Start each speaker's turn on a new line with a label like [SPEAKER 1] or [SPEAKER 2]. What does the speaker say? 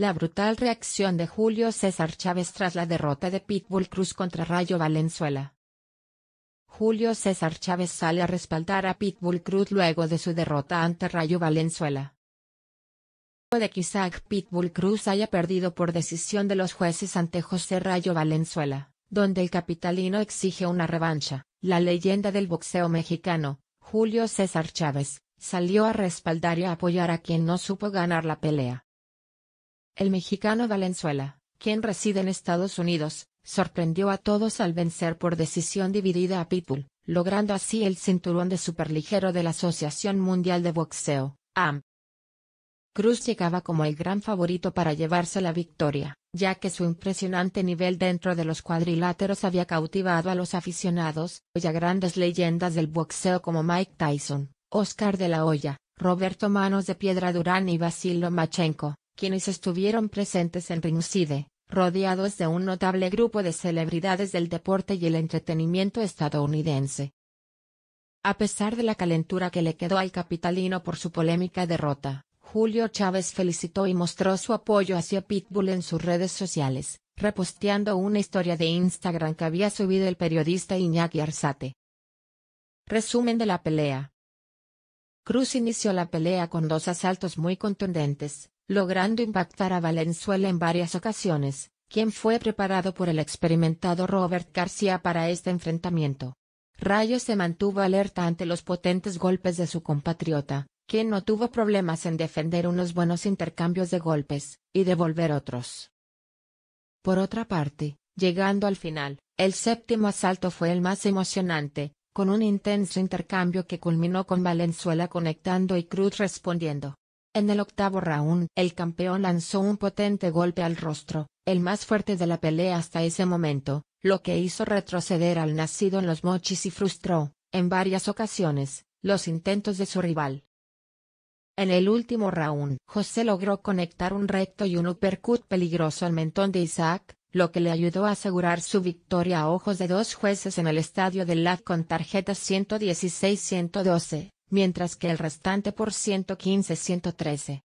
[SPEAKER 1] La brutal reacción de Julio César Chávez tras la derrota de Pitbull Cruz contra Rayo Valenzuela. Julio César Chávez sale a respaldar a Pitbull Cruz luego de su derrota ante Rayo Valenzuela. De que Isaac Pitbull Cruz haya perdido por decisión de los jueces ante José Rayo Valenzuela, donde el capitalino exige una revancha, la leyenda del boxeo mexicano, Julio César Chávez, salió a respaldar y a apoyar a quien no supo ganar la pelea. El mexicano Valenzuela, quien reside en Estados Unidos, sorprendió a todos al vencer por decisión dividida a Pitbull, logrando así el cinturón de superligero de la Asociación Mundial de Boxeo, AM. Cruz llegaba como el gran favorito para llevarse la victoria, ya que su impresionante nivel dentro de los cuadriláteros había cautivado a los aficionados y a grandes leyendas del boxeo como Mike Tyson, Oscar de la Hoya, Roberto Manos de Piedra Durán y Basil Lomachenko quienes estuvieron presentes en Rincide, rodeados de un notable grupo de celebridades del deporte y el entretenimiento estadounidense. A pesar de la calentura que le quedó al capitalino por su polémica derrota, Julio Chávez felicitó y mostró su apoyo hacia Pitbull en sus redes sociales, reposteando una historia de Instagram que había subido el periodista Iñaki Arzate. Resumen de la pelea. Cruz inició la pelea con dos asaltos muy contundentes, logrando impactar a Valenzuela en varias ocasiones, quien fue preparado por el experimentado Robert García para este enfrentamiento. Rayo se mantuvo alerta ante los potentes golpes de su compatriota, quien no tuvo problemas en defender unos buenos intercambios de golpes, y devolver otros. Por otra parte, llegando al final, el séptimo asalto fue el más emocionante, con un intenso intercambio que culminó con Valenzuela conectando y Cruz respondiendo. En el octavo round, el campeón lanzó un potente golpe al rostro, el más fuerte de la pelea hasta ese momento, lo que hizo retroceder al nacido en los mochis y frustró, en varias ocasiones, los intentos de su rival. En el último round, José logró conectar un recto y un uppercut peligroso al mentón de Isaac, lo que le ayudó a asegurar su victoria a ojos de dos jueces en el estadio del LAC con tarjetas 116-112 mientras que el restante por 115-113.